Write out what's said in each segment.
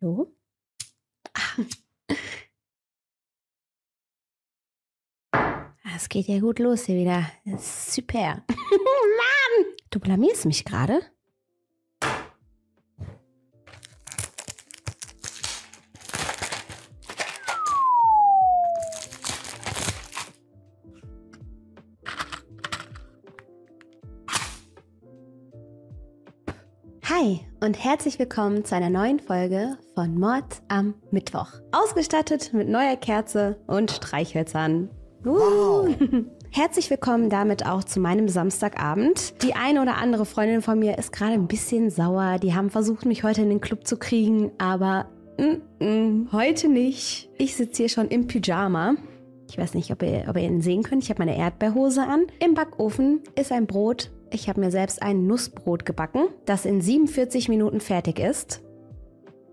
So. Ah. Es geht ja gut los hier wieder. Super. Mann! Du blamierst mich gerade. Hi und herzlich willkommen zu einer neuen Folge von Mord am Mittwoch. Ausgestattet mit neuer Kerze und Streichhölzern. Uh. Wow. Herzlich willkommen damit auch zu meinem Samstagabend. Die eine oder andere Freundin von mir ist gerade ein bisschen sauer. Die haben versucht, mich heute in den Club zu kriegen, aber mm, mm, heute nicht. Ich sitze hier schon im Pyjama. Ich weiß nicht, ob ihr, ob ihr ihn sehen könnt. Ich habe meine Erdbeerhose an. Im Backofen ist ein Brot ich habe mir selbst ein Nussbrot gebacken, das in 47 Minuten fertig ist.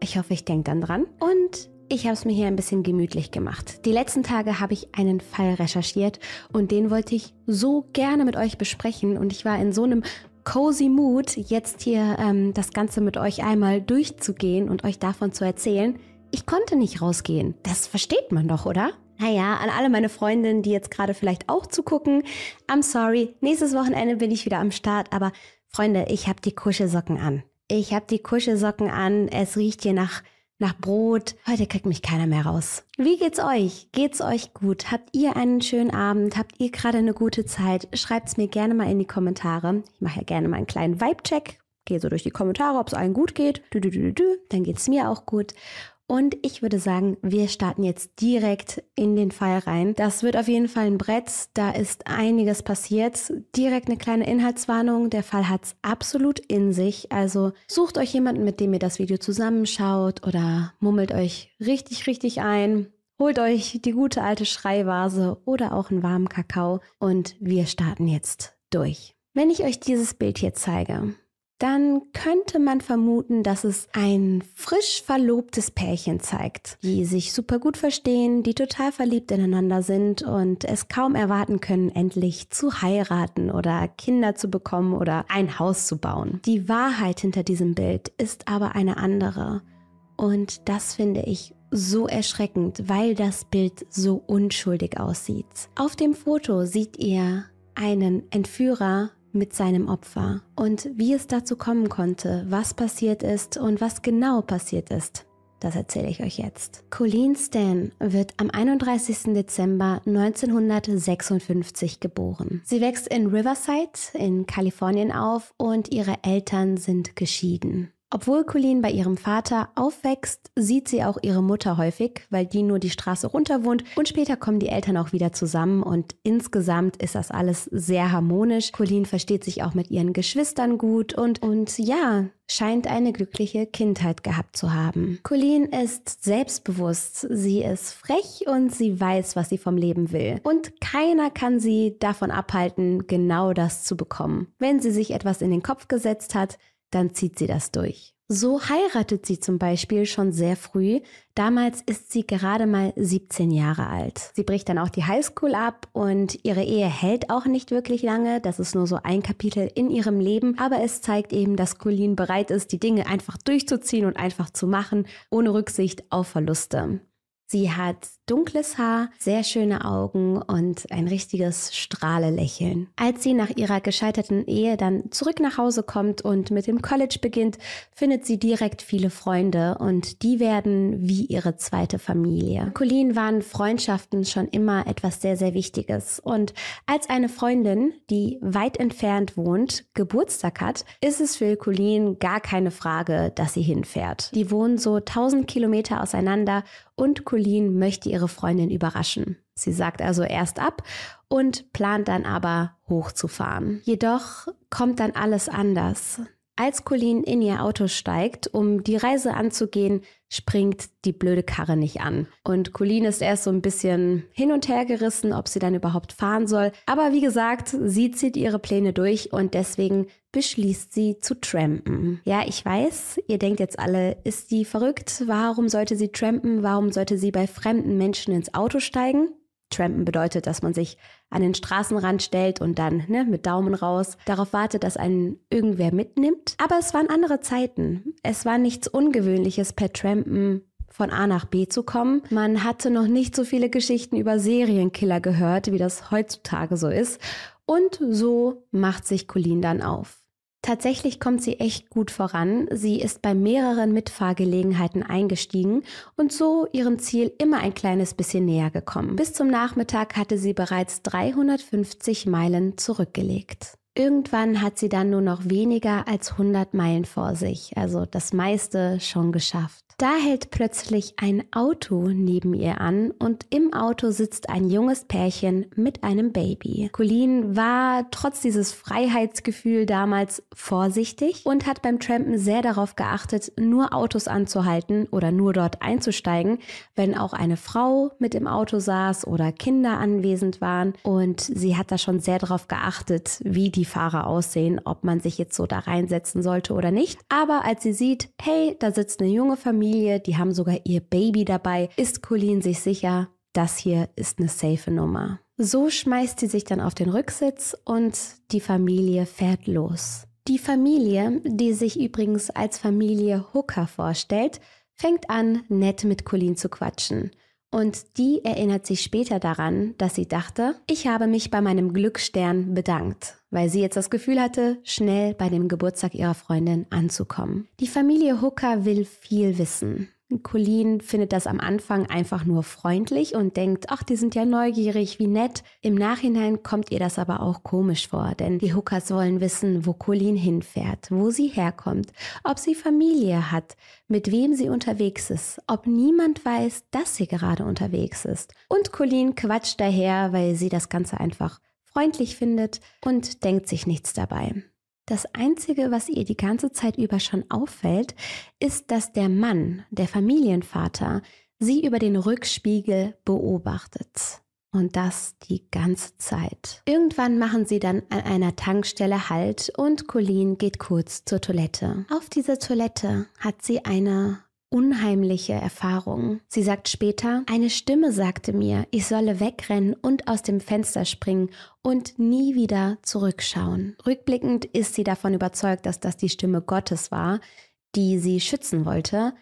Ich hoffe, ich denke dann dran. Und ich habe es mir hier ein bisschen gemütlich gemacht. Die letzten Tage habe ich einen Fall recherchiert und den wollte ich so gerne mit euch besprechen. Und ich war in so einem cozy Mood, jetzt hier ähm, das Ganze mit euch einmal durchzugehen und euch davon zu erzählen. Ich konnte nicht rausgehen. Das versteht man doch, oder? Naja, an alle meine Freundinnen, die jetzt gerade vielleicht auch zugucken, I'm sorry, nächstes Wochenende bin ich wieder am Start, aber Freunde, ich habe die Kuschelsocken an. Ich habe die Kuschelsocken an, es riecht hier nach, nach Brot. Heute kriegt mich keiner mehr raus. Wie geht's euch? Geht's euch gut? Habt ihr einen schönen Abend? Habt ihr gerade eine gute Zeit? Schreibt's mir gerne mal in die Kommentare. Ich mache ja gerne mal einen kleinen Vibe-Check. Gehe so durch die Kommentare, ob es allen gut geht. dann geht's mir auch gut. Und ich würde sagen, wir starten jetzt direkt in den Fall rein. Das wird auf jeden Fall ein Brett, da ist einiges passiert. Direkt eine kleine Inhaltswarnung, der Fall hat es absolut in sich. Also sucht euch jemanden, mit dem ihr das Video zusammenschaut oder mummelt euch richtig, richtig ein. Holt euch die gute alte Schreivase oder auch einen warmen Kakao und wir starten jetzt durch. Wenn ich euch dieses Bild hier zeige, dann könnte man vermuten, dass es ein frisch verlobtes Pärchen zeigt, die sich super gut verstehen, die total verliebt ineinander sind und es kaum erwarten können, endlich zu heiraten oder Kinder zu bekommen oder ein Haus zu bauen. Die Wahrheit hinter diesem Bild ist aber eine andere. Und das finde ich so erschreckend, weil das Bild so unschuldig aussieht. Auf dem Foto sieht ihr einen Entführer, mit seinem Opfer und wie es dazu kommen konnte, was passiert ist und was genau passiert ist. Das erzähle ich euch jetzt. Colleen Stan wird am 31. Dezember 1956 geboren. Sie wächst in Riverside in Kalifornien auf und ihre Eltern sind geschieden. Obwohl Colleen bei ihrem Vater aufwächst, sieht sie auch ihre Mutter häufig, weil die nur die Straße runter wohnt und später kommen die Eltern auch wieder zusammen und insgesamt ist das alles sehr harmonisch. Colleen versteht sich auch mit ihren Geschwistern gut und, und ja, scheint eine glückliche Kindheit gehabt zu haben. Colleen ist selbstbewusst, sie ist frech und sie weiß, was sie vom Leben will. Und keiner kann sie davon abhalten, genau das zu bekommen. Wenn sie sich etwas in den Kopf gesetzt hat, dann zieht sie das durch. So heiratet sie zum Beispiel schon sehr früh. Damals ist sie gerade mal 17 Jahre alt. Sie bricht dann auch die Highschool ab und ihre Ehe hält auch nicht wirklich lange. Das ist nur so ein Kapitel in ihrem Leben. Aber es zeigt eben, dass Colleen bereit ist, die Dinge einfach durchzuziehen und einfach zu machen, ohne Rücksicht auf Verluste. Sie hat dunkles Haar, sehr schöne Augen und ein richtiges Strahlelächeln. Als sie nach ihrer gescheiterten Ehe dann zurück nach Hause kommt und mit dem College beginnt, findet sie direkt viele Freunde und die werden wie ihre zweite Familie. Colleen waren Freundschaften schon immer etwas sehr, sehr Wichtiges und als eine Freundin, die weit entfernt wohnt, Geburtstag hat, ist es für Colleen gar keine Frage, dass sie hinfährt. Die wohnen so 1000 Kilometer auseinander und Colleen möchte ihre ihre Freundin überraschen. Sie sagt also erst ab und plant dann aber hochzufahren. Jedoch kommt dann alles anders. Als Colleen in ihr Auto steigt, um die Reise anzugehen, springt die blöde Karre nicht an. Und Colleen ist erst so ein bisschen hin und her gerissen, ob sie dann überhaupt fahren soll. Aber wie gesagt, sie zieht ihre Pläne durch und deswegen beschließt sie zu trampen. Ja, ich weiß, ihr denkt jetzt alle, ist sie verrückt? Warum sollte sie trampen? Warum sollte sie bei fremden Menschen ins Auto steigen? Trampen bedeutet, dass man sich an den Straßenrand stellt und dann ne, mit Daumen raus darauf wartet, dass einen irgendwer mitnimmt. Aber es waren andere Zeiten. Es war nichts Ungewöhnliches per Trampen von A nach B zu kommen. Man hatte noch nicht so viele Geschichten über Serienkiller gehört, wie das heutzutage so ist. Und so macht sich Colleen dann auf. Tatsächlich kommt sie echt gut voran. Sie ist bei mehreren Mitfahrgelegenheiten eingestiegen und so ihrem Ziel immer ein kleines bisschen näher gekommen. Bis zum Nachmittag hatte sie bereits 350 Meilen zurückgelegt. Irgendwann hat sie dann nur noch weniger als 100 Meilen vor sich, also das meiste schon geschafft. Da hält plötzlich ein Auto neben ihr an und im Auto sitzt ein junges Pärchen mit einem Baby. Colleen war trotz dieses Freiheitsgefühl damals vorsichtig und hat beim Trampen sehr darauf geachtet, nur Autos anzuhalten oder nur dort einzusteigen, wenn auch eine Frau mit im Auto saß oder Kinder anwesend waren. Und sie hat da schon sehr darauf geachtet, wie die die Fahrer aussehen, ob man sich jetzt so da reinsetzen sollte oder nicht. Aber als sie sieht, hey, da sitzt eine junge Familie, die haben sogar ihr Baby dabei, ist Colleen sich sicher, das hier ist eine safe Nummer. So schmeißt sie sich dann auf den Rücksitz und die Familie fährt los. Die Familie, die sich übrigens als Familie Hooker vorstellt, fängt an, nett mit Colleen zu quatschen. Und die erinnert sich später daran, dass sie dachte, ich habe mich bei meinem Glücksstern bedankt, weil sie jetzt das Gefühl hatte, schnell bei dem Geburtstag ihrer Freundin anzukommen. Die Familie Hooker will viel wissen. Colleen findet das am Anfang einfach nur freundlich und denkt, ach, die sind ja neugierig, wie nett. Im Nachhinein kommt ihr das aber auch komisch vor, denn die Hookers wollen wissen, wo Colleen hinfährt, wo sie herkommt, ob sie Familie hat, mit wem sie unterwegs ist, ob niemand weiß, dass sie gerade unterwegs ist. Und Colleen quatscht daher, weil sie das Ganze einfach freundlich findet und denkt sich nichts dabei. Das Einzige, was ihr die ganze Zeit über schon auffällt, ist, dass der Mann, der Familienvater, sie über den Rückspiegel beobachtet. Und das die ganze Zeit. Irgendwann machen sie dann an einer Tankstelle Halt und Colleen geht kurz zur Toilette. Auf dieser Toilette hat sie eine unheimliche Erfahrung. Sie sagt später, eine Stimme sagte mir, ich solle wegrennen und aus dem Fenster springen und nie wieder zurückschauen. Rückblickend ist sie davon überzeugt, dass das die Stimme Gottes war, die sie schützen wollte.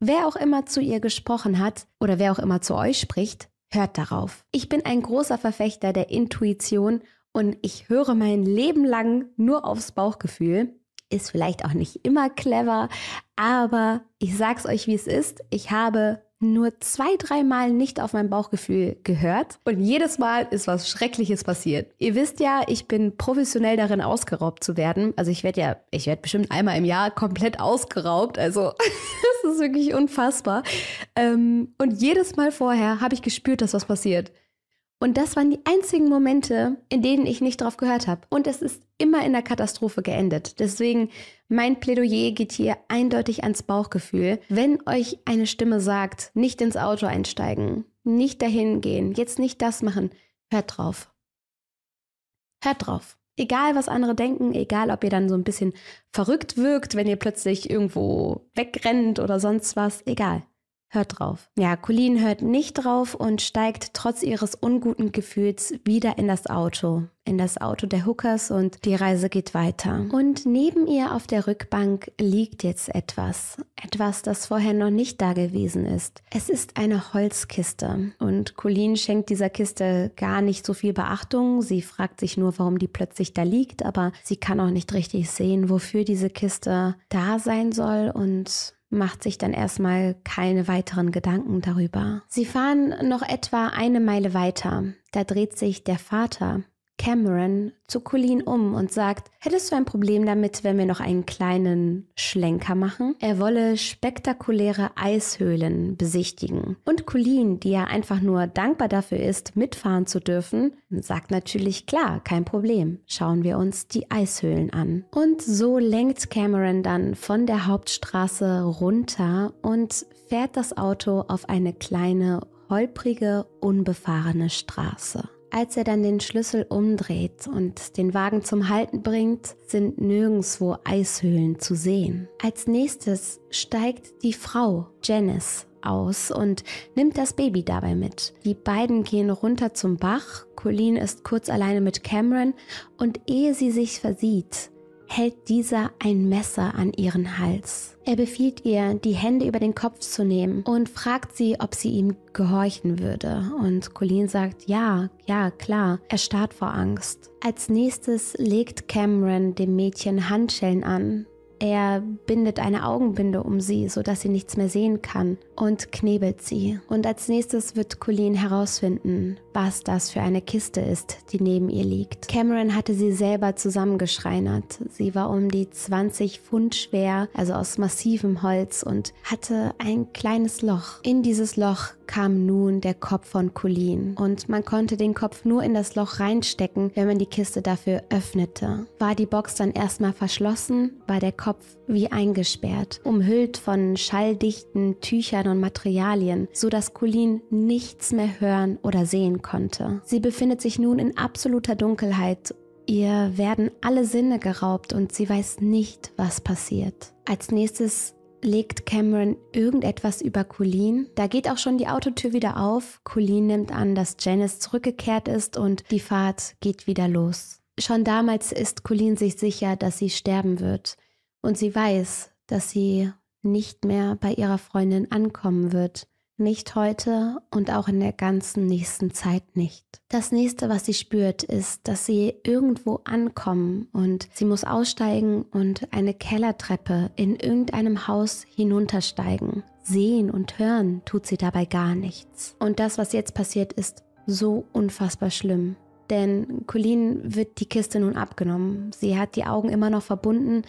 Wer auch immer zu ihr gesprochen hat oder wer auch immer zu euch spricht, hört darauf. Ich bin ein großer Verfechter der Intuition und ich höre mein Leben lang nur aufs Bauchgefühl ist vielleicht auch nicht immer clever, aber ich sag's euch, wie es ist. Ich habe nur zwei, dreimal nicht auf mein Bauchgefühl gehört und jedes Mal ist was Schreckliches passiert. Ihr wisst ja, ich bin professionell darin ausgeraubt zu werden. Also ich werde ja, ich werde bestimmt einmal im Jahr komplett ausgeraubt. Also das ist wirklich unfassbar. Ähm, und jedes Mal vorher habe ich gespürt, dass was passiert. Und das waren die einzigen Momente, in denen ich nicht drauf gehört habe. Und es ist immer in der Katastrophe geendet. Deswegen, mein Plädoyer geht hier eindeutig ans Bauchgefühl. Wenn euch eine Stimme sagt, nicht ins Auto einsteigen, nicht dahin gehen, jetzt nicht das machen, hört drauf. Hört drauf. Egal, was andere denken, egal, ob ihr dann so ein bisschen verrückt wirkt, wenn ihr plötzlich irgendwo wegrennt oder sonst was, egal hört drauf. Ja, Colleen hört nicht drauf und steigt trotz ihres unguten Gefühls wieder in das Auto, in das Auto der Hookers und die Reise geht weiter. Und neben ihr auf der Rückbank liegt jetzt etwas, etwas, das vorher noch nicht da gewesen ist. Es ist eine Holzkiste und Colleen schenkt dieser Kiste gar nicht so viel Beachtung. Sie fragt sich nur, warum die plötzlich da liegt, aber sie kann auch nicht richtig sehen, wofür diese Kiste da sein soll und macht sich dann erstmal keine weiteren Gedanken darüber. Sie fahren noch etwa eine Meile weiter. Da dreht sich der Vater Cameron zu Colleen um und sagt, hättest du ein Problem damit, wenn wir noch einen kleinen Schlenker machen? Er wolle spektakuläre Eishöhlen besichtigen. Und Colleen, die ja einfach nur dankbar dafür ist, mitfahren zu dürfen, sagt natürlich, klar, kein Problem, schauen wir uns die Eishöhlen an. Und so lenkt Cameron dann von der Hauptstraße runter und fährt das Auto auf eine kleine holprige, unbefahrene Straße. Als er dann den Schlüssel umdreht und den Wagen zum Halten bringt, sind nirgendwo Eishöhlen zu sehen. Als nächstes steigt die Frau, Janice, aus und nimmt das Baby dabei mit. Die beiden gehen runter zum Bach, Colleen ist kurz alleine mit Cameron und ehe sie sich versieht, hält dieser ein Messer an ihren Hals. Er befiehlt ihr, die Hände über den Kopf zu nehmen und fragt sie, ob sie ihm gehorchen würde. Und Colleen sagt, ja, ja, klar. Er starrt vor Angst. Als nächstes legt Cameron dem Mädchen Handschellen an, er bindet eine Augenbinde um sie, sodass sie nichts mehr sehen kann und knebelt sie. Und als nächstes wird Colleen herausfinden, was das für eine Kiste ist, die neben ihr liegt. Cameron hatte sie selber zusammengeschreinert. Sie war um die 20 Pfund schwer, also aus massivem Holz und hatte ein kleines Loch. In dieses Loch kam nun der Kopf von Colleen und man konnte den Kopf nur in das Loch reinstecken, wenn man die Kiste dafür öffnete. War die Box dann erstmal verschlossen, war der Kopf wie eingesperrt, umhüllt von schalldichten Tüchern und Materialien, so dass Colleen nichts mehr hören oder sehen konnte. Sie befindet sich nun in absoluter Dunkelheit Ihr werden alle Sinne geraubt und sie weiß nicht, was passiert. Als nächstes legt Cameron irgendetwas über Colleen. Da geht auch schon die Autotür wieder auf. Colleen nimmt an, dass Janice zurückgekehrt ist und die Fahrt geht wieder los. Schon damals ist Colleen sich sicher, dass sie sterben wird. Und sie weiß, dass sie nicht mehr bei ihrer Freundin ankommen wird. Nicht heute und auch in der ganzen nächsten Zeit nicht. Das nächste, was sie spürt, ist, dass sie irgendwo ankommen und sie muss aussteigen und eine Kellertreppe in irgendeinem Haus hinuntersteigen. Sehen und hören tut sie dabei gar nichts. Und das, was jetzt passiert, ist so unfassbar schlimm. Denn Colleen wird die Kiste nun abgenommen. Sie hat die Augen immer noch verbunden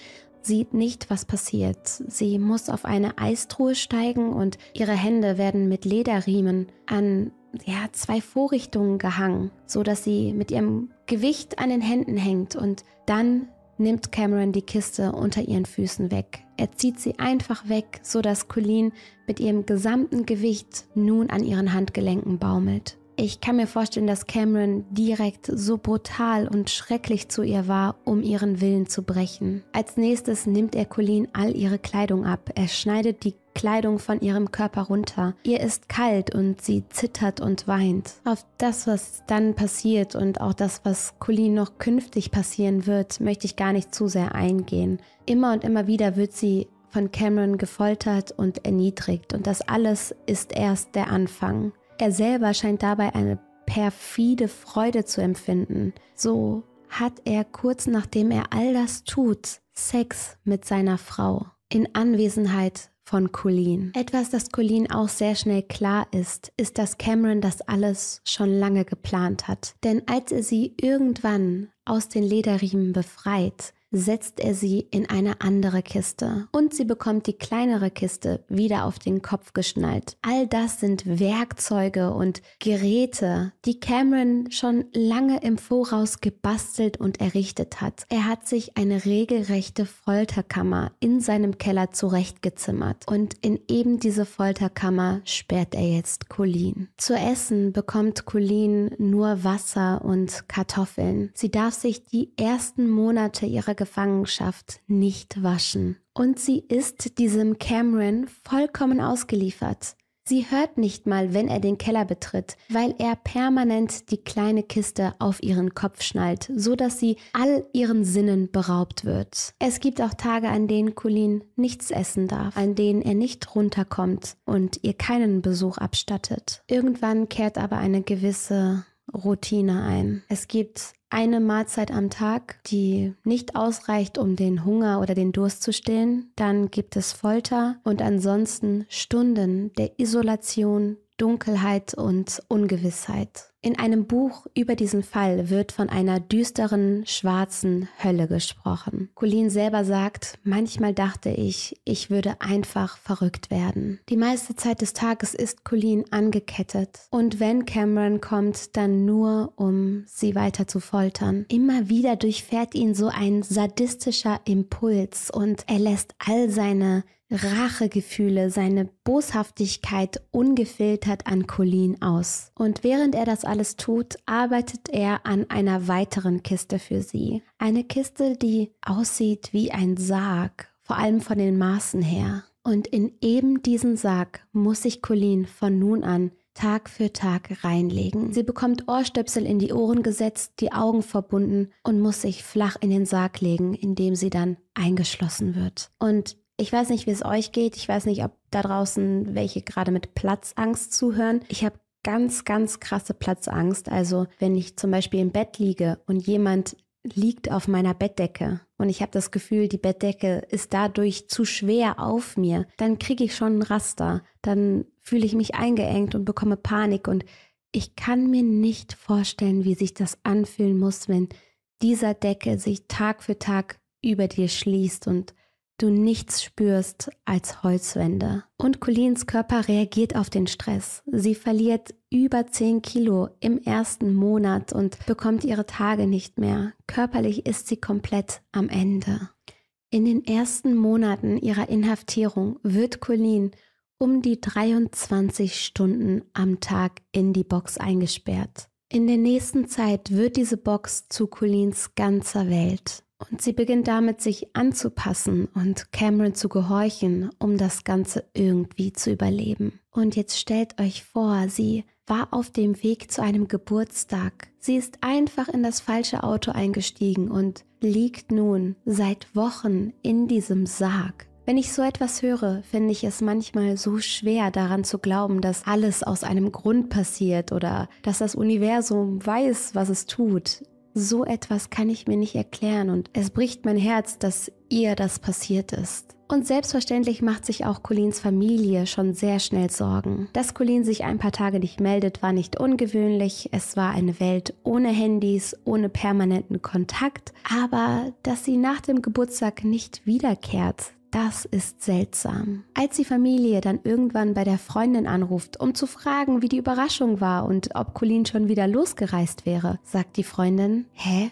sieht nicht, was passiert. Sie muss auf eine Eistruhe steigen und ihre Hände werden mit Lederriemen an ja, zwei Vorrichtungen gehangen, sodass sie mit ihrem Gewicht an den Händen hängt und dann nimmt Cameron die Kiste unter ihren Füßen weg. Er zieht sie einfach weg, sodass Colleen mit ihrem gesamten Gewicht nun an ihren Handgelenken baumelt. Ich kann mir vorstellen, dass Cameron direkt so brutal und schrecklich zu ihr war, um ihren Willen zu brechen. Als nächstes nimmt er Colleen all ihre Kleidung ab. Er schneidet die Kleidung von ihrem Körper runter. Ihr ist kalt und sie zittert und weint. Auf das, was dann passiert und auch das, was Colleen noch künftig passieren wird, möchte ich gar nicht zu sehr eingehen. Immer und immer wieder wird sie von Cameron gefoltert und erniedrigt und das alles ist erst der Anfang. Er selber scheint dabei eine perfide Freude zu empfinden. So hat er kurz nachdem er all das tut, Sex mit seiner Frau in Anwesenheit von Colleen. Etwas, das Colleen auch sehr schnell klar ist, ist, dass Cameron das alles schon lange geplant hat. Denn als er sie irgendwann aus den Lederriemen befreit, setzt er sie in eine andere Kiste und sie bekommt die kleinere Kiste wieder auf den Kopf geschnallt. All das sind Werkzeuge und Geräte, die Cameron schon lange im Voraus gebastelt und errichtet hat. Er hat sich eine regelrechte Folterkammer in seinem Keller zurechtgezimmert und in eben diese Folterkammer sperrt er jetzt Colleen. Zu essen bekommt Colleen nur Wasser und Kartoffeln. Sie darf sich die ersten Monate ihrer Gefangenschaft nicht waschen. Und sie ist diesem Cameron vollkommen ausgeliefert. Sie hört nicht mal, wenn er den Keller betritt, weil er permanent die kleine Kiste auf ihren Kopf schnallt, so dass sie all ihren Sinnen beraubt wird. Es gibt auch Tage, an denen Colleen nichts essen darf, an denen er nicht runterkommt und ihr keinen Besuch abstattet. Irgendwann kehrt aber eine gewisse Routine ein. Es gibt eine Mahlzeit am Tag, die nicht ausreicht, um den Hunger oder den Durst zu stillen. Dann gibt es Folter und ansonsten Stunden der Isolation, Dunkelheit und Ungewissheit. In einem Buch über diesen Fall wird von einer düsteren, schwarzen Hölle gesprochen. Colleen selber sagt, manchmal dachte ich, ich würde einfach verrückt werden. Die meiste Zeit des Tages ist Colleen angekettet und wenn Cameron kommt, dann nur, um sie weiter zu foltern. Immer wieder durchfährt ihn so ein sadistischer Impuls und er lässt all seine Rachegefühle, seine Boshaftigkeit ungefiltert an Colleen aus. Und während er das alles tut, arbeitet er an einer weiteren Kiste für sie. Eine Kiste, die aussieht wie ein Sarg, vor allem von den Maßen her. Und in eben diesen Sarg muss sich Colleen von nun an Tag für Tag reinlegen. Sie bekommt Ohrstöpsel in die Ohren gesetzt, die Augen verbunden und muss sich flach in den Sarg legen, indem sie dann eingeschlossen wird. Und ich weiß nicht, wie es euch geht. Ich weiß nicht, ob da draußen welche gerade mit Platzangst zuhören. Ich habe ganz, ganz krasse Platzangst. Also wenn ich zum Beispiel im Bett liege und jemand liegt auf meiner Bettdecke und ich habe das Gefühl, die Bettdecke ist dadurch zu schwer auf mir, dann kriege ich schon ein Raster, dann fühle ich mich eingeengt und bekomme Panik und ich kann mir nicht vorstellen, wie sich das anfühlen muss, wenn dieser Decke sich Tag für Tag über dir schließt und du nichts spürst als Holzwände. Und Colins Körper reagiert auf den Stress. Sie verliert über 10 Kilo im ersten Monat und bekommt ihre Tage nicht mehr. Körperlich ist sie komplett am Ende. In den ersten Monaten ihrer Inhaftierung wird Colin um die 23 Stunden am Tag in die Box eingesperrt. In der nächsten Zeit wird diese Box zu Colins ganzer Welt. Und sie beginnt damit, sich anzupassen und Cameron zu gehorchen, um das Ganze irgendwie zu überleben. Und jetzt stellt euch vor, sie war auf dem Weg zu einem Geburtstag. Sie ist einfach in das falsche Auto eingestiegen und liegt nun seit Wochen in diesem Sarg. Wenn ich so etwas höre, finde ich es manchmal so schwer daran zu glauben, dass alles aus einem Grund passiert oder dass das Universum weiß, was es tut. So etwas kann ich mir nicht erklären und es bricht mein Herz, dass ihr das passiert ist. Und selbstverständlich macht sich auch Colins Familie schon sehr schnell Sorgen. Dass Colin sich ein paar Tage nicht meldet, war nicht ungewöhnlich. Es war eine Welt ohne Handys, ohne permanenten Kontakt. Aber dass sie nach dem Geburtstag nicht wiederkehrt, das ist seltsam. Als die Familie dann irgendwann bei der Freundin anruft, um zu fragen, wie die Überraschung war und ob Colleen schon wieder losgereist wäre, sagt die Freundin, Hä?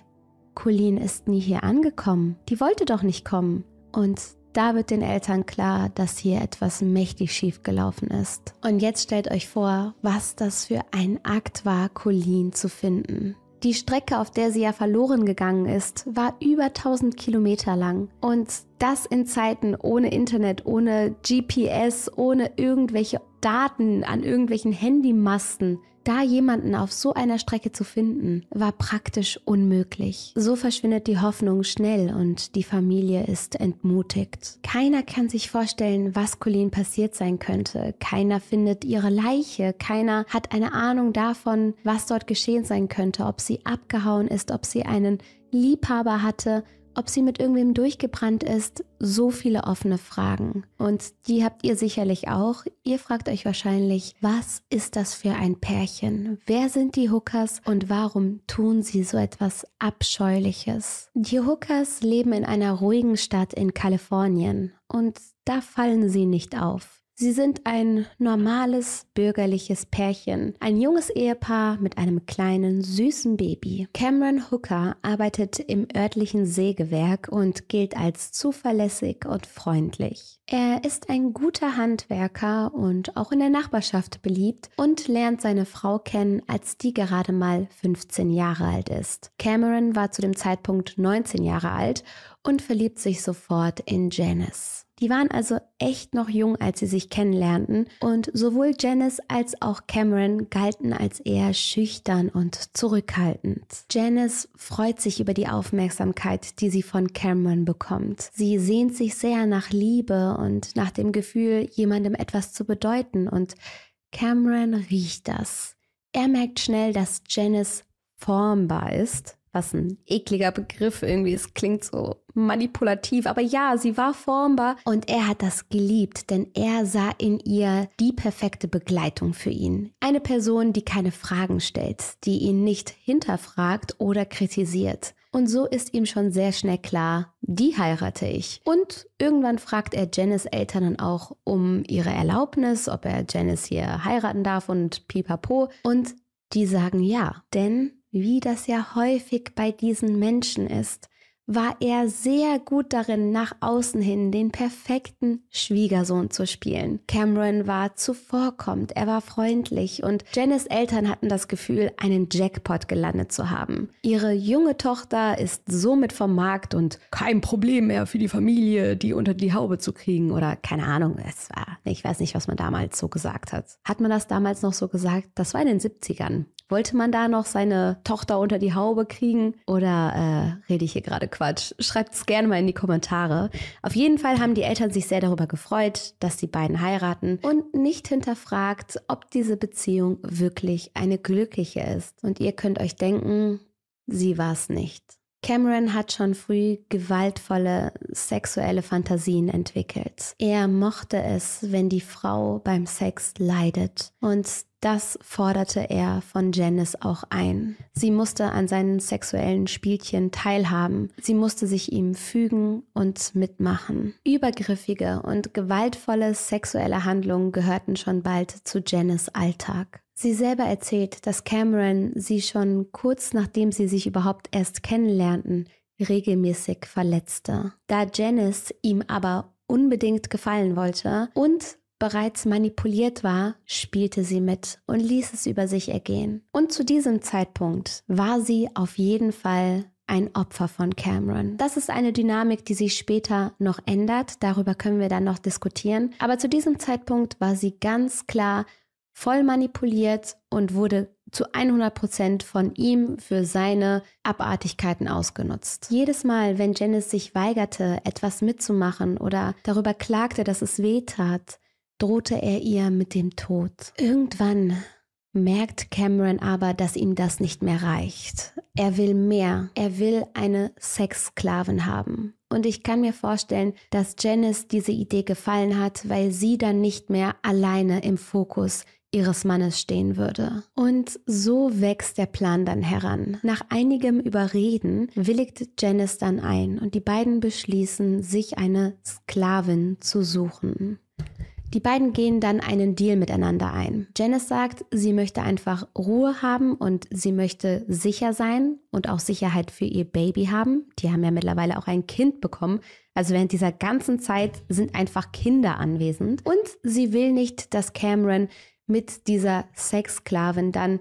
Colleen ist nie hier angekommen. Die wollte doch nicht kommen. Und da wird den Eltern klar, dass hier etwas mächtig schiefgelaufen ist. Und jetzt stellt euch vor, was das für ein Akt war, Colleen zu finden. Die Strecke, auf der sie ja verloren gegangen ist, war über 1000 Kilometer lang. Und das in Zeiten ohne Internet, ohne GPS, ohne irgendwelche Daten an irgendwelchen Handymasten. Da jemanden auf so einer Strecke zu finden, war praktisch unmöglich. So verschwindet die Hoffnung schnell und die Familie ist entmutigt. Keiner kann sich vorstellen, was Colleen passiert sein könnte. Keiner findet ihre Leiche. Keiner hat eine Ahnung davon, was dort geschehen sein könnte, ob sie abgehauen ist, ob sie einen Liebhaber hatte ob sie mit irgendwem durchgebrannt ist, so viele offene Fragen. Und die habt ihr sicherlich auch. Ihr fragt euch wahrscheinlich, was ist das für ein Pärchen? Wer sind die Hookers und warum tun sie so etwas Abscheuliches? Die Hookers leben in einer ruhigen Stadt in Kalifornien und da fallen sie nicht auf. Sie sind ein normales bürgerliches Pärchen, ein junges Ehepaar mit einem kleinen süßen Baby. Cameron Hooker arbeitet im örtlichen Sägewerk und gilt als zuverlässig und freundlich. Er ist ein guter Handwerker und auch in der Nachbarschaft beliebt und lernt seine Frau kennen, als die gerade mal 15 Jahre alt ist. Cameron war zu dem Zeitpunkt 19 Jahre alt und verliebt sich sofort in Janice. Die waren also echt noch jung, als sie sich kennenlernten und sowohl Janice als auch Cameron galten als eher schüchtern und zurückhaltend. Janice freut sich über die Aufmerksamkeit, die sie von Cameron bekommt. Sie sehnt sich sehr nach Liebe und nach dem Gefühl, jemandem etwas zu bedeuten und Cameron riecht das. Er merkt schnell, dass Janice formbar ist was ein ekliger Begriff irgendwie. Es klingt so manipulativ, aber ja, sie war formbar und er hat das geliebt, denn er sah in ihr die perfekte Begleitung für ihn. Eine Person, die keine Fragen stellt, die ihn nicht hinterfragt oder kritisiert. Und so ist ihm schon sehr schnell klar, die heirate ich. Und irgendwann fragt er Janice Eltern dann auch um ihre Erlaubnis, ob er Janice hier heiraten darf und pipapo. Und die sagen ja, denn wie das ja häufig bei diesen Menschen ist, war er sehr gut darin, nach außen hin den perfekten Schwiegersohn zu spielen. Cameron war zuvorkommend, er war freundlich und Janice Eltern hatten das Gefühl, einen Jackpot gelandet zu haben. Ihre junge Tochter ist somit vom Markt und kein Problem mehr für die Familie, die unter die Haube zu kriegen oder keine Ahnung, es war, ich weiß nicht, was man damals so gesagt hat. Hat man das damals noch so gesagt? Das war in den 70ern. Wollte man da noch seine Tochter unter die Haube kriegen? Oder äh, rede ich hier gerade Quatsch? Schreibt es gerne mal in die Kommentare. Auf jeden Fall haben die Eltern sich sehr darüber gefreut, dass die beiden heiraten und nicht hinterfragt, ob diese Beziehung wirklich eine glückliche ist. Und ihr könnt euch denken, sie war es nicht. Cameron hat schon früh gewaltvolle sexuelle Fantasien entwickelt. Er mochte es, wenn die Frau beim Sex leidet. Und das forderte er von Janice auch ein. Sie musste an seinen sexuellen Spielchen teilhaben. Sie musste sich ihm fügen und mitmachen. Übergriffige und gewaltvolle sexuelle Handlungen gehörten schon bald zu Janice Alltag. Sie selber erzählt, dass Cameron sie schon kurz nachdem sie sich überhaupt erst kennenlernten, regelmäßig verletzte. Da Janice ihm aber unbedingt gefallen wollte und bereits manipuliert war, spielte sie mit und ließ es über sich ergehen. Und zu diesem Zeitpunkt war sie auf jeden Fall ein Opfer von Cameron. Das ist eine Dynamik, die sich später noch ändert. Darüber können wir dann noch diskutieren. Aber zu diesem Zeitpunkt war sie ganz klar voll manipuliert und wurde zu 100% Prozent von ihm für seine Abartigkeiten ausgenutzt. Jedes Mal, wenn Janice sich weigerte, etwas mitzumachen oder darüber klagte, dass es weh tat, drohte er ihr mit dem Tod. Irgendwann merkt Cameron aber, dass ihm das nicht mehr reicht. Er will mehr. Er will eine Sexsklavin haben. Und ich kann mir vorstellen, dass Janice diese Idee gefallen hat, weil sie dann nicht mehr alleine im Fokus ihres Mannes stehen würde. Und so wächst der Plan dann heran. Nach einigem Überreden willigt Janice dann ein und die beiden beschließen, sich eine Sklavin zu suchen. Die beiden gehen dann einen Deal miteinander ein. Janice sagt, sie möchte einfach Ruhe haben und sie möchte sicher sein und auch Sicherheit für ihr Baby haben. Die haben ja mittlerweile auch ein Kind bekommen. Also während dieser ganzen Zeit sind einfach Kinder anwesend. Und sie will nicht, dass Cameron mit dieser Sexsklavin dann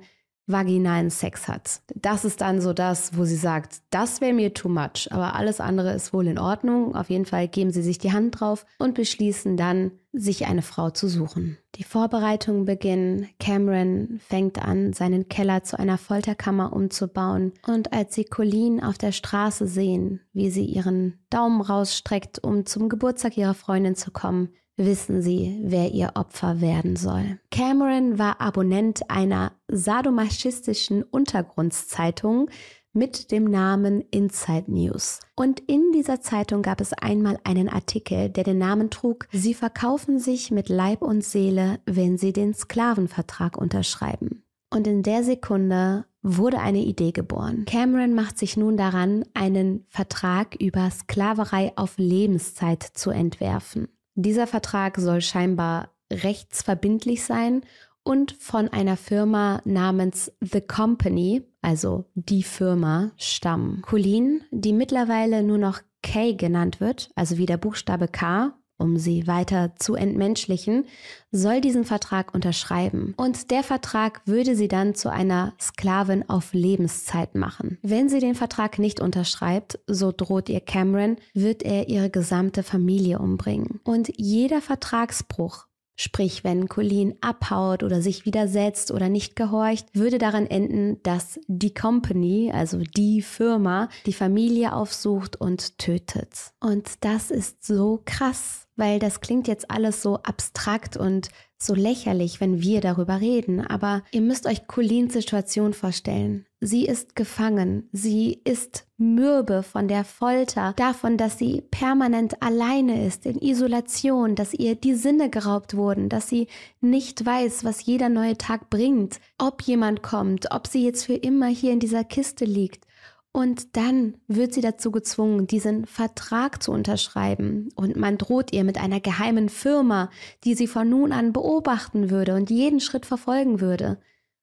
vaginalen Sex hat. Das ist dann so das, wo sie sagt, das wäre mir too much, aber alles andere ist wohl in Ordnung. Auf jeden Fall geben sie sich die Hand drauf und beschließen dann, sich eine Frau zu suchen. Die Vorbereitungen beginnen. Cameron fängt an, seinen Keller zu einer Folterkammer umzubauen. Und als sie Colleen auf der Straße sehen, wie sie ihren Daumen rausstreckt, um zum Geburtstag ihrer Freundin zu kommen, wissen sie, wer ihr Opfer werden soll. Cameron war Abonnent einer sadomaschistischen Untergrundszeitung mit dem Namen Inside News. Und in dieser Zeitung gab es einmal einen Artikel, der den Namen trug, Sie verkaufen sich mit Leib und Seele, wenn Sie den Sklavenvertrag unterschreiben. Und in der Sekunde wurde eine Idee geboren. Cameron macht sich nun daran, einen Vertrag über Sklaverei auf Lebenszeit zu entwerfen. Dieser Vertrag soll scheinbar rechtsverbindlich sein und von einer Firma namens The Company, also die Firma, stammen. Colleen, die mittlerweile nur noch K genannt wird, also wie der Buchstabe K um sie weiter zu entmenschlichen, soll diesen Vertrag unterschreiben. Und der Vertrag würde sie dann zu einer Sklavin auf Lebenszeit machen. Wenn sie den Vertrag nicht unterschreibt, so droht ihr Cameron, wird er ihre gesamte Familie umbringen. Und jeder Vertragsbruch Sprich, wenn Colleen abhaut oder sich widersetzt oder nicht gehorcht, würde daran enden, dass die Company, also die Firma, die Familie aufsucht und tötet. Und das ist so krass weil das klingt jetzt alles so abstrakt und so lächerlich, wenn wir darüber reden. Aber ihr müsst euch Colins Situation vorstellen. Sie ist gefangen. Sie ist mürbe von der Folter, davon, dass sie permanent alleine ist, in Isolation, dass ihr die Sinne geraubt wurden, dass sie nicht weiß, was jeder neue Tag bringt, ob jemand kommt, ob sie jetzt für immer hier in dieser Kiste liegt. Und dann wird sie dazu gezwungen, diesen Vertrag zu unterschreiben. Und man droht ihr mit einer geheimen Firma, die sie von nun an beobachten würde und jeden Schritt verfolgen würde.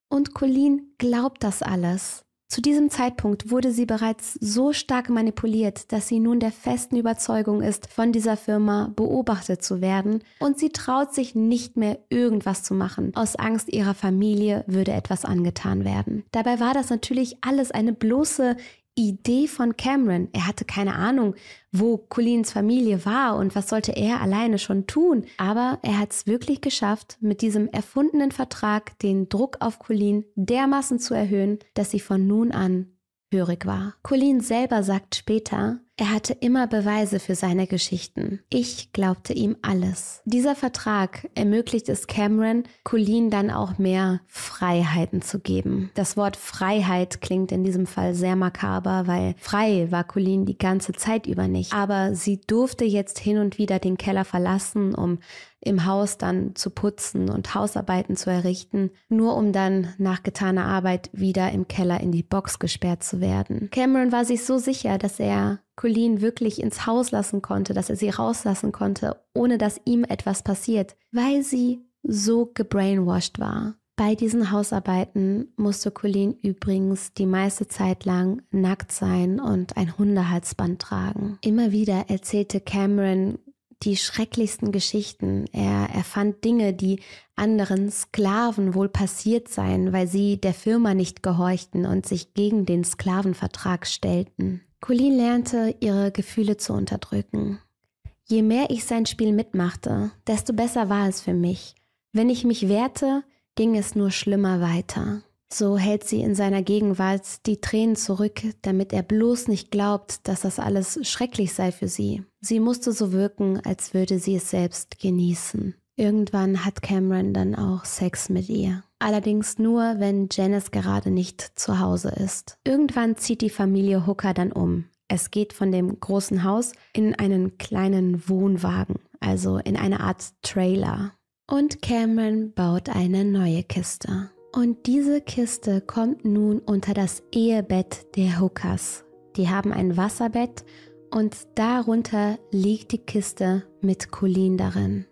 Und Colleen glaubt das alles. Zu diesem Zeitpunkt wurde sie bereits so stark manipuliert, dass sie nun der festen Überzeugung ist, von dieser Firma beobachtet zu werden und sie traut sich nicht mehr irgendwas zu machen. Aus Angst ihrer Familie würde etwas angetan werden. Dabei war das natürlich alles eine bloße Idee von Cameron. Er hatte keine Ahnung, wo Colleens Familie war und was sollte er alleine schon tun. Aber er hat es wirklich geschafft, mit diesem erfundenen Vertrag den Druck auf Colleen dermaßen zu erhöhen, dass sie von nun an hörig war. Colleen selber sagt später, er hatte immer Beweise für seine Geschichten. Ich glaubte ihm alles. Dieser Vertrag ermöglicht es Cameron, Colleen dann auch mehr Freiheiten zu geben. Das Wort Freiheit klingt in diesem Fall sehr makaber, weil frei war Colleen die ganze Zeit über nicht. Aber sie durfte jetzt hin und wieder den Keller verlassen, um im Haus dann zu putzen und Hausarbeiten zu errichten, nur um dann nach getaner Arbeit wieder im Keller in die Box gesperrt zu werden. Cameron war sich so sicher, dass er Colleen wirklich ins Haus lassen konnte, dass er sie rauslassen konnte, ohne dass ihm etwas passiert, weil sie so gebrainwashed war. Bei diesen Hausarbeiten musste Colleen übrigens die meiste Zeit lang nackt sein und ein Hundehalsband tragen. Immer wieder erzählte Cameron die schrecklichsten Geschichten. Er erfand Dinge, die anderen Sklaven wohl passiert seien, weil sie der Firma nicht gehorchten und sich gegen den Sklavenvertrag stellten. Colleen lernte, ihre Gefühle zu unterdrücken. Je mehr ich sein Spiel mitmachte, desto besser war es für mich. Wenn ich mich wehrte, ging es nur schlimmer weiter. So hält sie in seiner Gegenwart die Tränen zurück, damit er bloß nicht glaubt, dass das alles schrecklich sei für sie. Sie musste so wirken, als würde sie es selbst genießen. Irgendwann hat Cameron dann auch Sex mit ihr allerdings nur, wenn Janice gerade nicht zu Hause ist. Irgendwann zieht die Familie Hooker dann um. Es geht von dem großen Haus in einen kleinen Wohnwagen, also in eine Art Trailer. Und Cameron baut eine neue Kiste. Und diese Kiste kommt nun unter das Ehebett der Hookers. Die haben ein Wasserbett und darunter liegt die Kiste mit Colleen darin.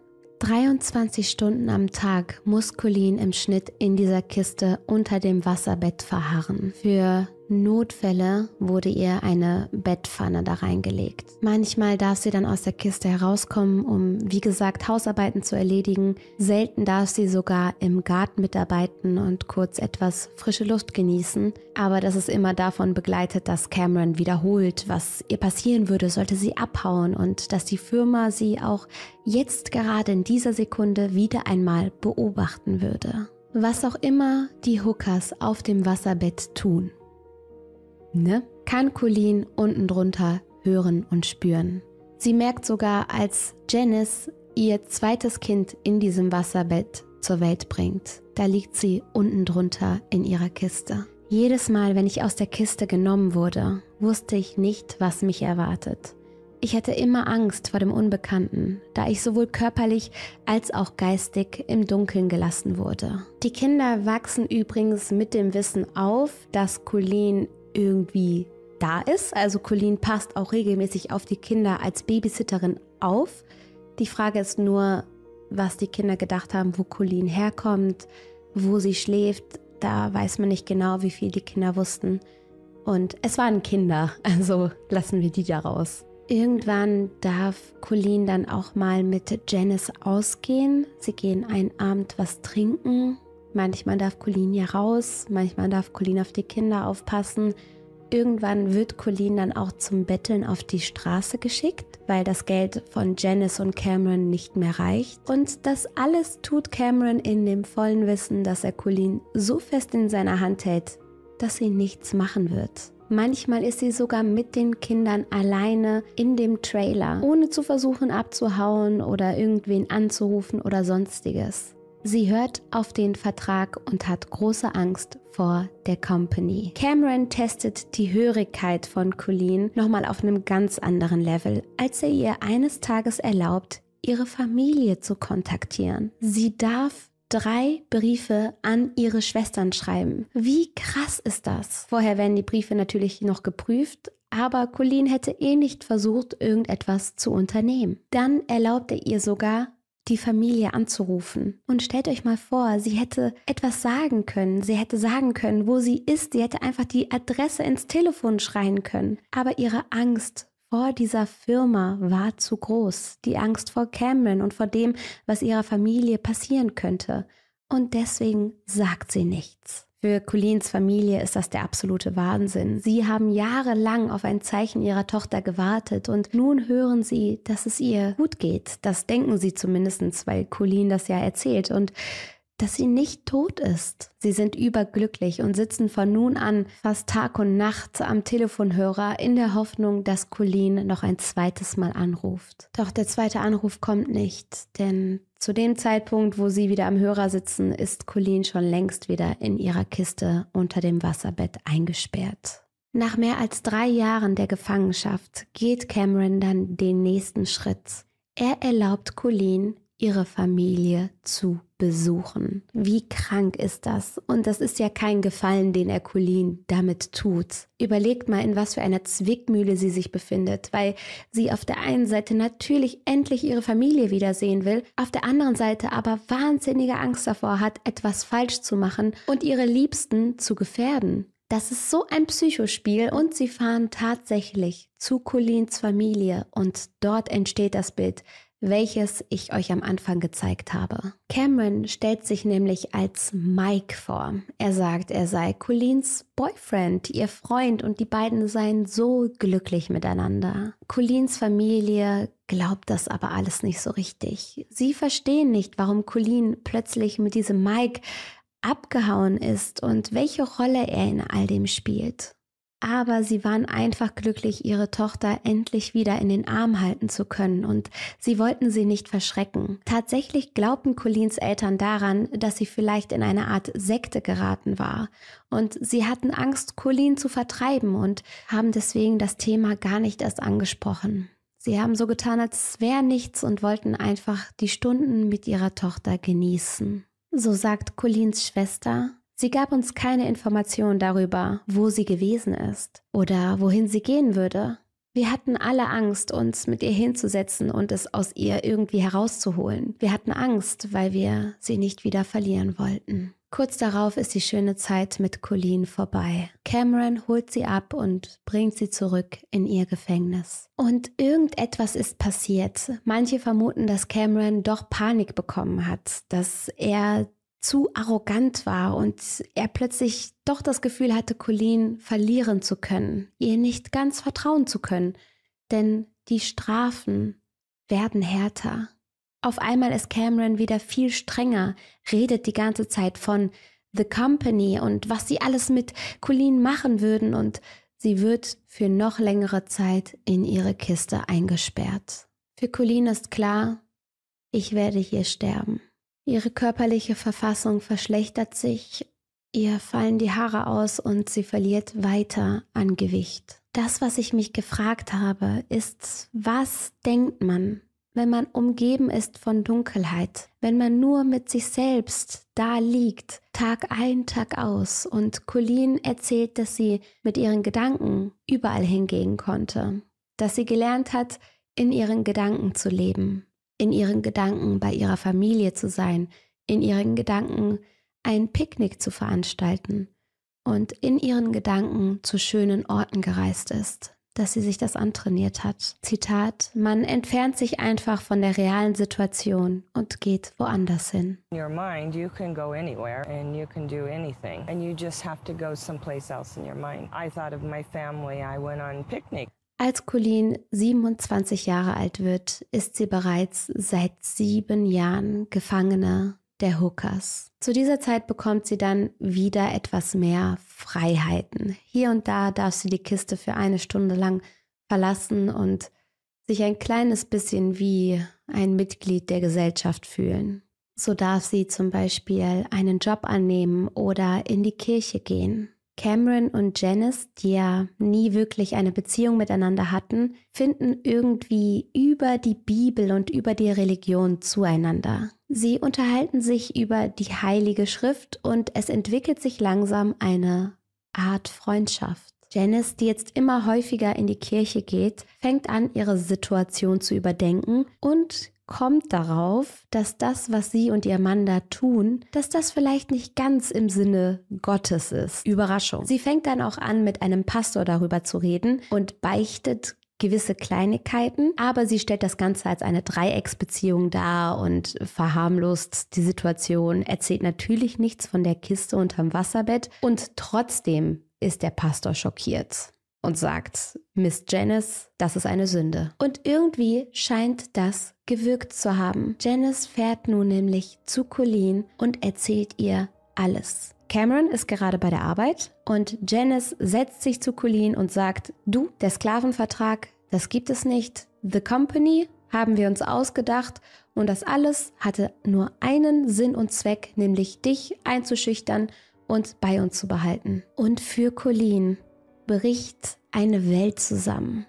23 Stunden am Tag muskulin im Schnitt in dieser Kiste unter dem Wasserbett verharren. Für Notfälle wurde ihr eine Bettpfanne da reingelegt. Manchmal darf sie dann aus der Kiste herauskommen, um, wie gesagt, Hausarbeiten zu erledigen. Selten darf sie sogar im Garten mitarbeiten und kurz etwas frische Luft genießen. Aber das ist immer davon begleitet, dass Cameron wiederholt, was ihr passieren würde, sollte sie abhauen und dass die Firma sie auch jetzt gerade in dieser Sekunde wieder einmal beobachten würde. Was auch immer die Hookers auf dem Wasserbett tun ne? Kann Colleen unten drunter hören und spüren. Sie merkt sogar, als Janice ihr zweites Kind in diesem Wasserbett zur Welt bringt. Da liegt sie unten drunter in ihrer Kiste. Jedes Mal, wenn ich aus der Kiste genommen wurde, wusste ich nicht, was mich erwartet. Ich hatte immer Angst vor dem Unbekannten, da ich sowohl körperlich als auch geistig im Dunkeln gelassen wurde. Die Kinder wachsen übrigens mit dem Wissen auf, dass Colleen irgendwie da ist. Also Colleen passt auch regelmäßig auf die Kinder als Babysitterin auf. Die Frage ist nur, was die Kinder gedacht haben, wo Colleen herkommt, wo sie schläft. Da weiß man nicht genau, wie viel die Kinder wussten. Und es waren Kinder, also lassen wir die da raus. Irgendwann darf Colleen dann auch mal mit Janice ausgehen. Sie gehen einen Abend was trinken Manchmal darf Colleen ja raus, manchmal darf Colleen auf die Kinder aufpassen. Irgendwann wird Colleen dann auch zum Betteln auf die Straße geschickt, weil das Geld von Janice und Cameron nicht mehr reicht. Und das alles tut Cameron in dem vollen Wissen, dass er Colleen so fest in seiner Hand hält, dass sie nichts machen wird. Manchmal ist sie sogar mit den Kindern alleine in dem Trailer, ohne zu versuchen abzuhauen oder irgendwen anzurufen oder sonstiges. Sie hört auf den Vertrag und hat große Angst vor der Company. Cameron testet die Hörigkeit von Colleen nochmal auf einem ganz anderen Level, als er ihr eines Tages erlaubt, ihre Familie zu kontaktieren. Sie darf drei Briefe an ihre Schwestern schreiben. Wie krass ist das? Vorher werden die Briefe natürlich noch geprüft, aber Colleen hätte eh nicht versucht, irgendetwas zu unternehmen. Dann erlaubt er ihr sogar, die Familie anzurufen. Und stellt euch mal vor, sie hätte etwas sagen können, sie hätte sagen können, wo sie ist, sie hätte einfach die Adresse ins Telefon schreien können. Aber ihre Angst vor dieser Firma war zu groß, die Angst vor Cameron und vor dem, was ihrer Familie passieren könnte. Und deswegen sagt sie nichts. Für Colins Familie ist das der absolute Wahnsinn. Sie haben jahrelang auf ein Zeichen ihrer Tochter gewartet und nun hören sie, dass es ihr gut geht. Das denken sie zumindest, weil Colin das ja erzählt. Und dass sie nicht tot ist. Sie sind überglücklich und sitzen von nun an fast Tag und Nacht am Telefonhörer in der Hoffnung, dass Colleen noch ein zweites Mal anruft. Doch der zweite Anruf kommt nicht, denn zu dem Zeitpunkt, wo sie wieder am Hörer sitzen, ist Colleen schon längst wieder in ihrer Kiste unter dem Wasserbett eingesperrt. Nach mehr als drei Jahren der Gefangenschaft geht Cameron dann den nächsten Schritt. Er erlaubt Colleen, ihre Familie zu besuchen. Wie krank ist das? Und das ist ja kein Gefallen, den er Erkulin damit tut. Überlegt mal, in was für einer Zwickmühle sie sich befindet, weil sie auf der einen Seite natürlich endlich ihre Familie wiedersehen will, auf der anderen Seite aber wahnsinnige Angst davor hat, etwas falsch zu machen und ihre Liebsten zu gefährden. Das ist so ein Psychospiel und sie fahren tatsächlich zu Colins Familie und dort entsteht das Bild, welches ich euch am Anfang gezeigt habe. Cameron stellt sich nämlich als Mike vor. Er sagt, er sei Colleens Boyfriend, ihr Freund und die beiden seien so glücklich miteinander. Colleens Familie glaubt das aber alles nicht so richtig. Sie verstehen nicht, warum Colleen plötzlich mit diesem Mike abgehauen ist und welche Rolle er in all dem spielt aber sie waren einfach glücklich, ihre Tochter endlich wieder in den Arm halten zu können und sie wollten sie nicht verschrecken. Tatsächlich glaubten Colins Eltern daran, dass sie vielleicht in eine Art Sekte geraten war und sie hatten Angst, Colin zu vertreiben und haben deswegen das Thema gar nicht erst angesprochen. Sie haben so getan, als wäre nichts und wollten einfach die Stunden mit ihrer Tochter genießen. So sagt Colins Schwester, Sie gab uns keine Informationen darüber, wo sie gewesen ist oder wohin sie gehen würde. Wir hatten alle Angst, uns mit ihr hinzusetzen und es aus ihr irgendwie herauszuholen. Wir hatten Angst, weil wir sie nicht wieder verlieren wollten. Kurz darauf ist die schöne Zeit mit Colleen vorbei. Cameron holt sie ab und bringt sie zurück in ihr Gefängnis. Und irgendetwas ist passiert. Manche vermuten, dass Cameron doch Panik bekommen hat, dass er zu arrogant war und er plötzlich doch das Gefühl hatte, Colleen verlieren zu können, ihr nicht ganz vertrauen zu können, denn die Strafen werden härter. Auf einmal ist Cameron wieder viel strenger, redet die ganze Zeit von The Company und was sie alles mit Colleen machen würden und sie wird für noch längere Zeit in ihre Kiste eingesperrt. Für Colleen ist klar, ich werde hier sterben. Ihre körperliche Verfassung verschlechtert sich, ihr fallen die Haare aus und sie verliert weiter an Gewicht. Das, was ich mich gefragt habe, ist, was denkt man, wenn man umgeben ist von Dunkelheit, wenn man nur mit sich selbst da liegt, Tag ein, Tag aus. Und Colleen erzählt, dass sie mit ihren Gedanken überall hingehen konnte, dass sie gelernt hat, in ihren Gedanken zu leben in ihren Gedanken bei ihrer Familie zu sein, in ihren Gedanken ein Picknick zu veranstalten und in ihren Gedanken zu schönen Orten gereist ist, dass sie sich das antrainiert hat. Zitat, man entfernt sich einfach von der realen Situation und geht woanders hin. In your mind you can go anywhere and you can do anything and you just have to go someplace else in your mind. I thought of my family, I went on picnic. Als Colleen 27 Jahre alt wird, ist sie bereits seit sieben Jahren Gefangene der Hookers. Zu dieser Zeit bekommt sie dann wieder etwas mehr Freiheiten. Hier und da darf sie die Kiste für eine Stunde lang verlassen und sich ein kleines bisschen wie ein Mitglied der Gesellschaft fühlen. So darf sie zum Beispiel einen Job annehmen oder in die Kirche gehen. Cameron und Janice, die ja nie wirklich eine Beziehung miteinander hatten, finden irgendwie über die Bibel und über die Religion zueinander. Sie unterhalten sich über die Heilige Schrift und es entwickelt sich langsam eine Art Freundschaft. Janice, die jetzt immer häufiger in die Kirche geht, fängt an, ihre Situation zu überdenken und kommt darauf, dass das, was sie und ihr Mann da tun, dass das vielleicht nicht ganz im Sinne Gottes ist. Überraschung. Sie fängt dann auch an, mit einem Pastor darüber zu reden und beichtet gewisse Kleinigkeiten, aber sie stellt das Ganze als eine Dreiecksbeziehung dar und verharmlost die Situation, erzählt natürlich nichts von der Kiste unterm Wasserbett und trotzdem ist der Pastor schockiert und sagt, Miss Janice, das ist eine Sünde. Und irgendwie scheint das gewirkt zu haben. Janice fährt nun nämlich zu Colleen und erzählt ihr alles. Cameron ist gerade bei der Arbeit und Janice setzt sich zu Colleen und sagt, du, der Sklavenvertrag, das gibt es nicht. The Company haben wir uns ausgedacht und das alles hatte nur einen Sinn und Zweck, nämlich dich einzuschüchtern und bei uns zu behalten. Und für Colleen bricht eine Welt zusammen.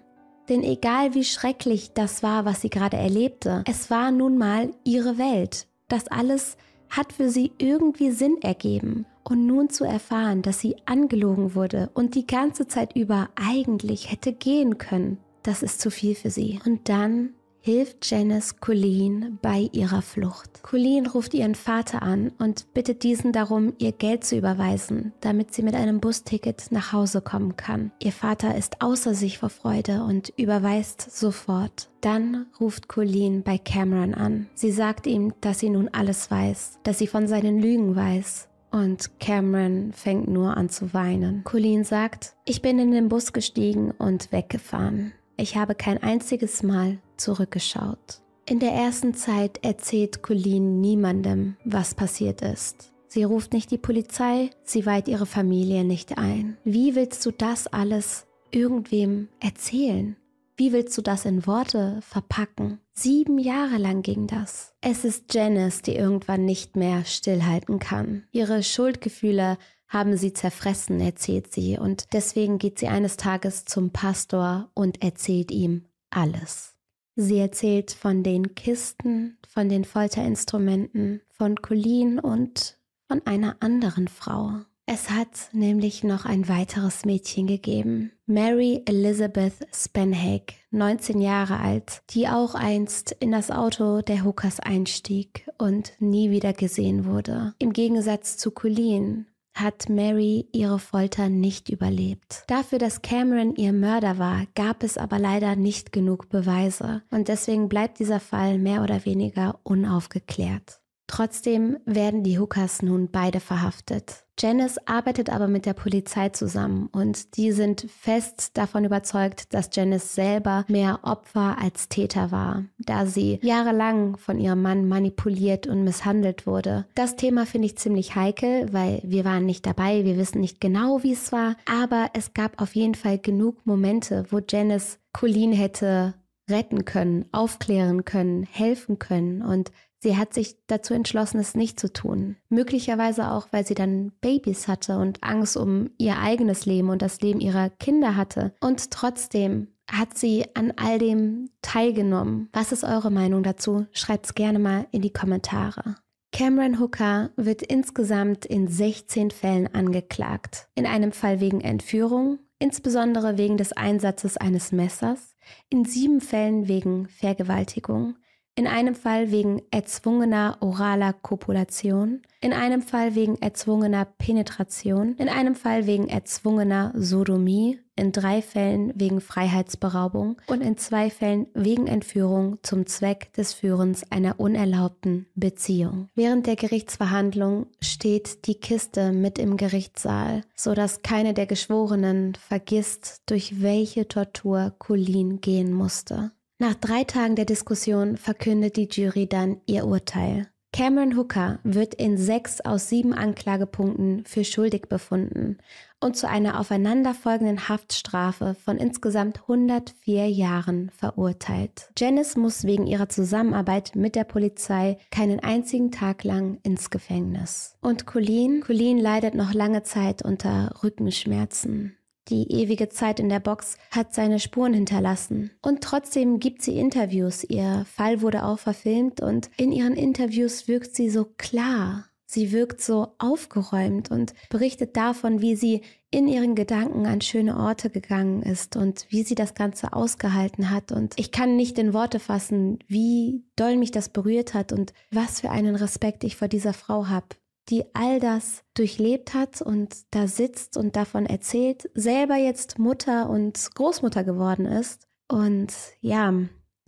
Denn egal wie schrecklich das war, was sie gerade erlebte, es war nun mal ihre Welt. Das alles hat für sie irgendwie Sinn ergeben. Und nun zu erfahren, dass sie angelogen wurde und die ganze Zeit über eigentlich hätte gehen können, das ist zu viel für sie. Und dann hilft Janice Colleen bei ihrer Flucht. Colleen ruft ihren Vater an und bittet diesen darum, ihr Geld zu überweisen, damit sie mit einem Busticket nach Hause kommen kann. Ihr Vater ist außer sich vor Freude und überweist sofort. Dann ruft Colleen bei Cameron an. Sie sagt ihm, dass sie nun alles weiß, dass sie von seinen Lügen weiß und Cameron fängt nur an zu weinen. Colleen sagt, ich bin in den Bus gestiegen und weggefahren. Ich habe kein einziges Mal zurückgeschaut. In der ersten Zeit erzählt Colleen niemandem, was passiert ist. Sie ruft nicht die Polizei, sie weiht ihre Familie nicht ein. Wie willst du das alles irgendwem erzählen? Wie willst du das in Worte verpacken? Sieben Jahre lang ging das. Es ist Janice, die irgendwann nicht mehr stillhalten kann. Ihre Schuldgefühle haben sie zerfressen, erzählt sie, und deswegen geht sie eines Tages zum Pastor und erzählt ihm alles. Sie erzählt von den Kisten, von den Folterinstrumenten, von Colleen und von einer anderen Frau. Es hat nämlich noch ein weiteres Mädchen gegeben, Mary Elizabeth Spenhake, 19 Jahre alt, die auch einst in das Auto der Hookers einstieg und nie wieder gesehen wurde. Im Gegensatz zu Colleen hat Mary ihre Folter nicht überlebt. Dafür, dass Cameron ihr Mörder war, gab es aber leider nicht genug Beweise und deswegen bleibt dieser Fall mehr oder weniger unaufgeklärt. Trotzdem werden die Hookers nun beide verhaftet. Janice arbeitet aber mit der Polizei zusammen und die sind fest davon überzeugt, dass Janice selber mehr Opfer als Täter war, da sie jahrelang von ihrem Mann manipuliert und misshandelt wurde. Das Thema finde ich ziemlich heikel, weil wir waren nicht dabei, wir wissen nicht genau, wie es war, aber es gab auf jeden Fall genug Momente, wo Janice Colleen hätte retten können, aufklären können, helfen können und Sie hat sich dazu entschlossen, es nicht zu tun. Möglicherweise auch, weil sie dann Babys hatte und Angst um ihr eigenes Leben und das Leben ihrer Kinder hatte. Und trotzdem hat sie an all dem teilgenommen. Was ist eure Meinung dazu? Schreibt's gerne mal in die Kommentare. Cameron Hooker wird insgesamt in 16 Fällen angeklagt. In einem Fall wegen Entführung, insbesondere wegen des Einsatzes eines Messers, in sieben Fällen wegen Vergewaltigung, in einem Fall wegen erzwungener oraler Kopulation, in einem Fall wegen erzwungener Penetration, in einem Fall wegen erzwungener Sodomie, in drei Fällen wegen Freiheitsberaubung und in zwei Fällen wegen Entführung zum Zweck des Führens einer unerlaubten Beziehung. Während der Gerichtsverhandlung steht die Kiste mit im Gerichtssaal, sodass keine der Geschworenen vergisst, durch welche Tortur Colin gehen musste. Nach drei Tagen der Diskussion verkündet die Jury dann ihr Urteil. Cameron Hooker wird in sechs aus sieben Anklagepunkten für schuldig befunden und zu einer aufeinanderfolgenden Haftstrafe von insgesamt 104 Jahren verurteilt. Janice muss wegen ihrer Zusammenarbeit mit der Polizei keinen einzigen Tag lang ins Gefängnis. Und Colleen? Colleen leidet noch lange Zeit unter Rückenschmerzen. Die ewige Zeit in der Box hat seine Spuren hinterlassen. Und trotzdem gibt sie Interviews. Ihr Fall wurde auch verfilmt und in ihren Interviews wirkt sie so klar. Sie wirkt so aufgeräumt und berichtet davon, wie sie in ihren Gedanken an schöne Orte gegangen ist und wie sie das Ganze ausgehalten hat. Und ich kann nicht in Worte fassen, wie doll mich das berührt hat und was für einen Respekt ich vor dieser Frau habe die all das durchlebt hat und da sitzt und davon erzählt, selber jetzt Mutter und Großmutter geworden ist. Und ja,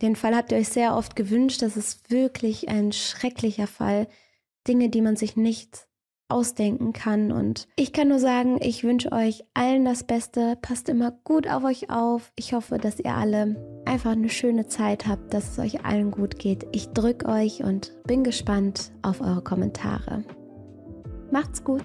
den Fall habt ihr euch sehr oft gewünscht. Das ist wirklich ein schrecklicher Fall. Dinge, die man sich nicht ausdenken kann. Und ich kann nur sagen, ich wünsche euch allen das Beste. Passt immer gut auf euch auf. Ich hoffe, dass ihr alle einfach eine schöne Zeit habt, dass es euch allen gut geht. Ich drücke euch und bin gespannt auf eure Kommentare. Macht's gut!